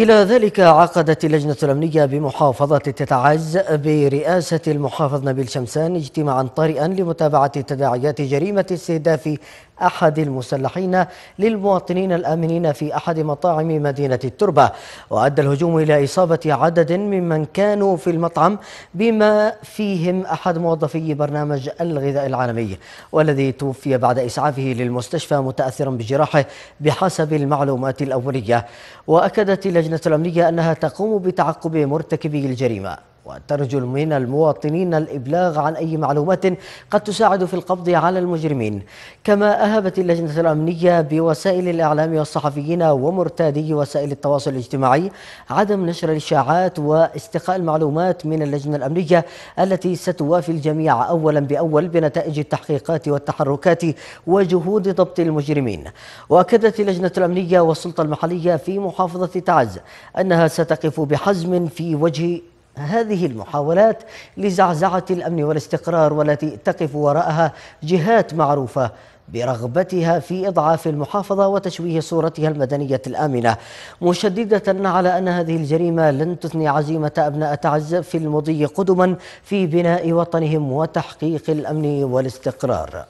إلى ذلك عقدت اللجنة الأمنية بمحافظة تتعز برئاسة المحافظ نبيل شمسان اجتماعا طارئا لمتابعة تداعيات جريمة استهداف أحد المسلحين للمواطنين الآمنين في أحد مطاعم مدينة التربة وأدى الهجوم إلى إصابة عدد ممن كانوا في المطعم بما فيهم أحد موظفي برنامج الغذاء العالمي والذي توفي بعد إسعافه للمستشفى متأثرا بجراحه بحسب المعلومات الأولية وأكدت اللجنة الأمنية أنها تقوم بتعقب مرتكبي الجريمة وترجو من المواطنين الإبلاغ عن أي معلومات قد تساعد في القبض على المجرمين كما أهبت اللجنة الأمنية بوسائل الإعلام والصحفيين ومرتادي وسائل التواصل الاجتماعي عدم نشر الإشاعات واستقاء المعلومات من اللجنة الأمنية التي ستوافي الجميع أولا بأول بنتائج التحقيقات والتحركات وجهود ضبط المجرمين وأكدت اللجنة الأمنية والسلطة المحلية في محافظة تعز أنها ستقف بحزم في وجه هذه المحاولات لزعزعة الأمن والاستقرار والتي تقف وراءها جهات معروفة برغبتها في إضعاف المحافظة وتشويه صورتها المدنية الآمنة مشددة على أن هذه الجريمة لن تثني عزيمة أبناء تعز في المضي قدما في بناء وطنهم وتحقيق الأمن والاستقرار